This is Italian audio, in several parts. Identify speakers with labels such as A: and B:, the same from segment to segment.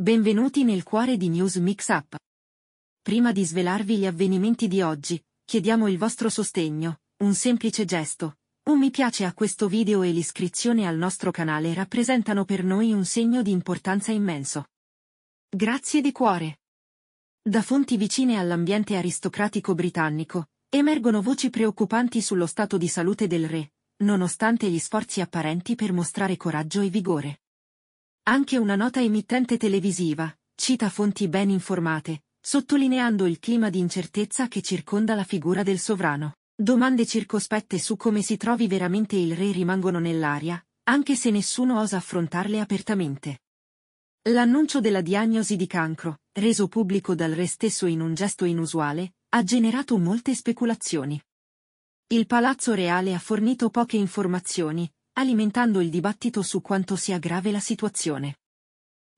A: Benvenuti nel cuore di News Mix Up. Prima di svelarvi gli avvenimenti di oggi, chiediamo il vostro sostegno, un semplice gesto. Un mi piace a questo video e l'iscrizione al nostro canale rappresentano per noi un segno di importanza immenso. Grazie di cuore. Da fonti vicine all'ambiente aristocratico britannico, emergono voci preoccupanti sullo stato di salute del re, nonostante gli sforzi apparenti per mostrare coraggio e vigore. Anche una nota emittente televisiva cita fonti ben informate, sottolineando il clima di incertezza che circonda la figura del sovrano. Domande circospette su come si trovi veramente il re rimangono nell'aria, anche se nessuno osa affrontarle apertamente. L'annuncio della diagnosi di cancro, reso pubblico dal re stesso in un gesto inusuale, ha generato molte speculazioni. Il Palazzo Reale ha fornito poche informazioni, alimentando il dibattito su quanto sia grave la situazione.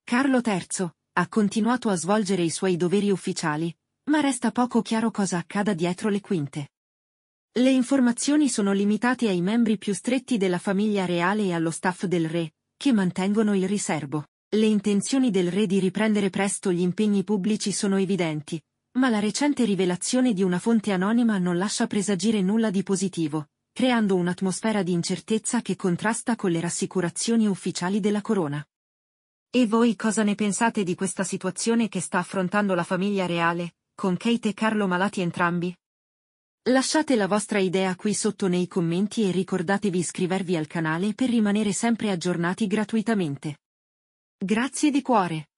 A: Carlo III ha continuato a svolgere i suoi doveri ufficiali, ma resta poco chiaro cosa accada dietro le quinte. Le informazioni sono limitate ai membri più stretti della famiglia reale e allo staff del re, che mantengono il riservo. Le intenzioni del re di riprendere presto gli impegni pubblici sono evidenti, ma la recente rivelazione di una fonte anonima non lascia presagire nulla di positivo, creando un'atmosfera di incertezza che contrasta con le rassicurazioni ufficiali della corona. E voi cosa ne pensate di questa situazione che sta affrontando la famiglia reale, con Kate e Carlo malati entrambi? Lasciate la vostra idea qui sotto nei commenti e ricordatevi di iscrivervi al canale per rimanere sempre aggiornati gratuitamente. Grazie di cuore!